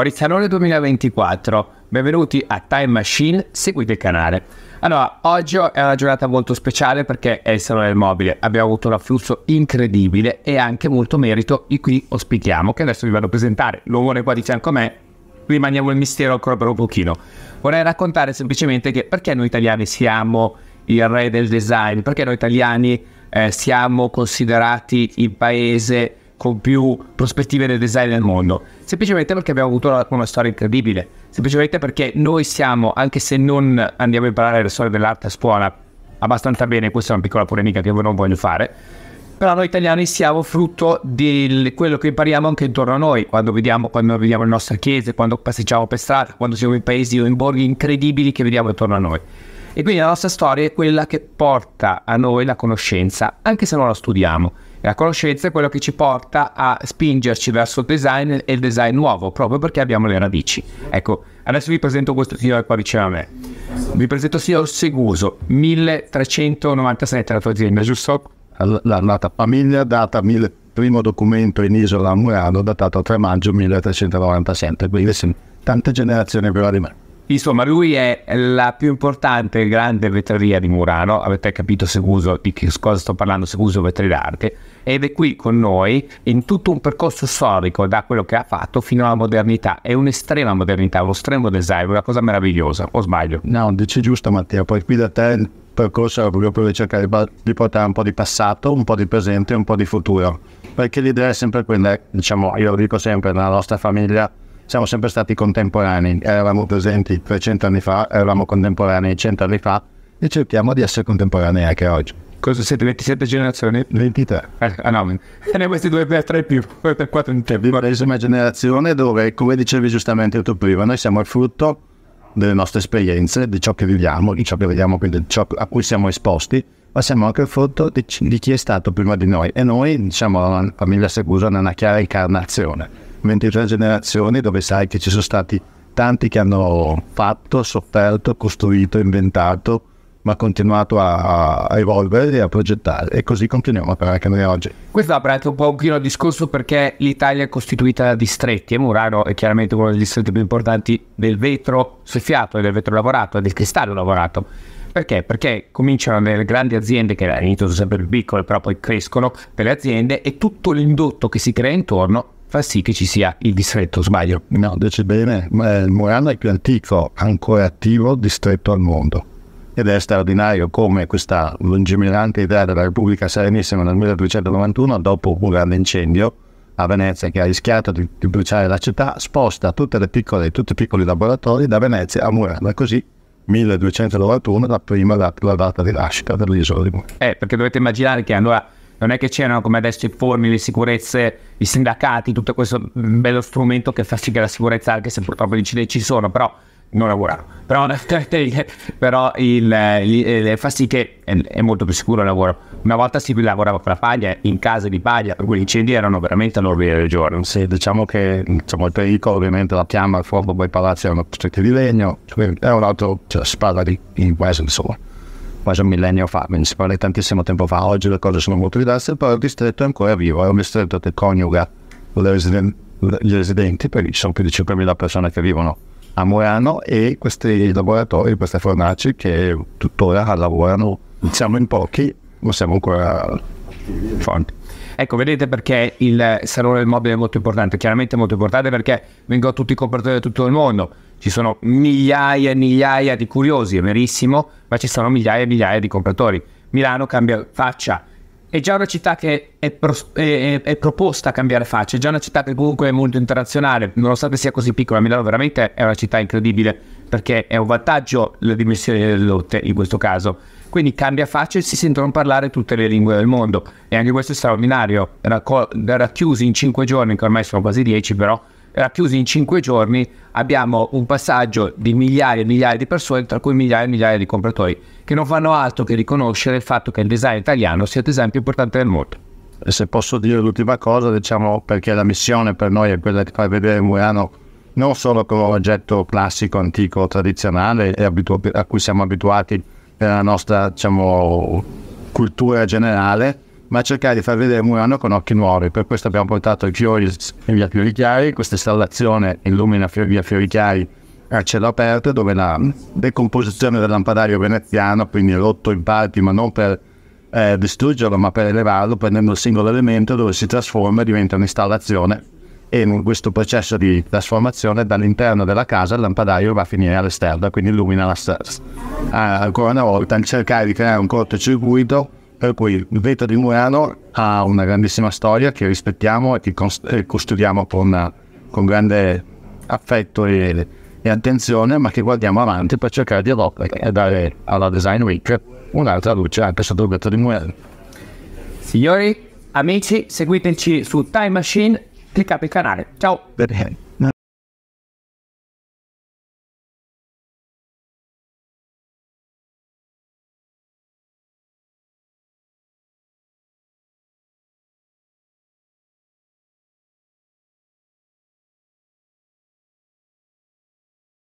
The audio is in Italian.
Fuori Salone 2024. Benvenuti a Time Machine, seguite il canale. Allora, oggi è una giornata molto speciale perché è il Salone del Mobile. Abbiamo avuto un afflusso incredibile e anche molto merito di qui ospitiamo, che adesso vi vado a presentare. L'uomo qua di fianco a me, rimaniamo il mistero ancora per un pochino. Vorrei raccontare semplicemente che perché noi italiani siamo il re del design, perché noi italiani eh, siamo considerati il paese con più prospettive del design nel mondo, semplicemente perché abbiamo avuto una, una storia incredibile, semplicemente perché noi siamo, anche se non andiamo a imparare la storia dell'arte a scuola abbastanza bene, questa è una piccola polemica che non voglio fare, però noi italiani siamo frutto di quello che impariamo anche intorno a noi, quando vediamo, quando vediamo le nostre chiese, quando passeggiamo per strada, quando siamo in paesi o in borghi incredibili che vediamo intorno a noi. E quindi la nostra storia è quella che porta a noi la conoscenza, anche se non la studiamo. La conoscenza è quello che ci porta a spingerci verso il design e il design nuovo, proprio perché abbiamo le radici. Ecco, adesso vi presento questo signore qua vicino a me. Vi presento il signor Seguso, 1397 la tua azienda, giusto? La, famiglia data 1000, primo documento in isola a Murano datato 3 maggio 1397, quindi tante generazioni prima di me. Insomma, lui è la più importante e grande vetreria di Murano, avete capito Seguso di che cosa sto parlando, Seguso Vetri d'Arte, ed è qui con noi in tutto un percorso storico da quello che ha fatto fino alla modernità, è un'estrema modernità, uno estremo design, una cosa meravigliosa, o sbaglio? No, dici giusto Mattia, poi qui da te il percorso è proprio per cercare di portare un po' di passato, un po' di presente e un po' di futuro, perché l'idea è sempre quella, diciamo, io lo dico sempre, nella nostra famiglia siamo sempre stati contemporanei, eravamo presenti 300 anni fa, eravamo contemporanei 100 anni fa e cerchiamo di essere contemporanei anche oggi. Cosa siete 27 generazioni? 23. Eh, ah no, e ne questi due per eh, tre più, per quattro in più. Ventesima generazione dove, come dicevi giustamente tu prima, noi siamo il frutto delle nostre esperienze, di ciò che viviamo, di ciò che vediamo, quindi di ciò a cui siamo esposti, ma siamo anche il frutto di, di chi è stato prima di noi. E noi, diciamo, la famiglia Segusa è una chiara incarnazione 23 generazioni dove sai che ci sono stati tanti che hanno fatto, sofferto, costruito, inventato, ma continuato a, a evolvere e a progettare e così continuiamo a fare anche noi oggi. Questo apre un po' un il discorso perché l'Italia è costituita da distretti e Murano è chiaramente uno degli distretti più importanti del vetro soffiato, del vetro lavorato, del cristallo lavorato. Perché? Perché cominciano nelle grandi aziende che all'inizio sono sempre più piccole, però poi crescono per le aziende e tutto l'indotto che si crea intorno fa sì che ci sia il distretto, sbaglio. No, dice bene, il Murano è il più antico ancora attivo distretto al mondo ed è straordinario come questa lungimirante idea della Repubblica Serenissima nel 1291, dopo un grande incendio a Venezia che ha rischiato di, di bruciare la città, sposta piccole, tutti i piccoli laboratori da Venezia a Murano, così 1291 la prima la, la data di nascita dell'isola di Murano. Eh, perché dovete immaginare che allora non è che c'erano come adesso i forni, le sicurezze, i sindacati, tutto questo bello strumento che fa sì che la sicurezza, anche se purtroppo gli incidenti ci sono, però non lavorano. Però, però il, il, il, fa sì che è, è, molto più sicuro il lavoro. Una volta si lavorava con la paglia, in casa di paglia, per cui gli incendi erano veramente all'ordine del giorno. Sì, diciamo che diciamo, il pericolo, ovviamente la fiamma, il fuoco, poi i palazzi erano costruiti di legno, cioè, è un altro, cioè, spada di, di questo insomma quasi un millennio fa, quindi si parla di tantissimo tempo fa, oggi le cose sono molto diverse, però il distretto è ancora vivo, è un distretto che coniuga residen- gli residenti, perché ci sono più di 5.000 persone che vivono a Murano e questi laboratori, queste fornaci che tuttora lavorano, siamo in pochi, ma siamo ancora font. Ecco, vedete perché il salone del mobile è molto importante, chiaramente è molto importante perché vengono tutti i compratori da tutto il mondo, ci sono migliaia e migliaia di curiosi, è verissimo, ma ci sono migliaia e migliaia di compratori. Milano cambia faccia, è già una città che è, pros- è, è, proposta a cambiare faccia, è già una città che comunque è molto internazionale, nonostante sia così piccola, Milano veramente è una città incredibile perché è un vantaggio la dimensione delle lotte in questo caso. Quindi cambia faccia e si sentono parlare tutte le lingue del mondo e anche questo è straordinario, Racco- racchiusi in 5 giorni, che ormai sono quasi 10 però, racchiusi in cinque giorni abbiamo un passaggio di migliaia e migliaia di persone, tra cui migliaia e migliaia di compratori, che non fanno altro che riconoscere il fatto che il design italiano sia il design più importante del mondo. Se posso dire l'ultima cosa, diciamo perché la missione per noi è quella di far vedere Murano non solo come un oggetto classico, antico, tradizionale abitu- a cui siamo abituati nella nostra diciamo, cultura generale, ma cercare di far vedere Murano con occhi nuovi. Per questo abbiamo portato i fiori in via Fiorichiari, questa installazione illumina via Fiorichiari a cielo aperto dove la decomposizione del lampadario veneziano, quindi rotto in parti ma non per eh, distruggerlo ma per elevarlo, prendendo il singolo elemento dove si trasforma e diventa un'installazione e in questo processo di trasformazione dall'interno della casa il lampadario va a finire all'esterno, quindi illumina la stessa. Ah, ancora una volta cercare di creare un cortocircuito per cui il vetro di Murano ha una grandissima storia che rispettiamo e che custodiamo con, con grande affetto e, e, attenzione, ma che guardiamo avanti per cercare di e dare alla Design Week un'altra luce anche sotto il vetro di Murano. Signori, amici, seguiteci su Time Machine, cliccate il canale. Ciao! Bene.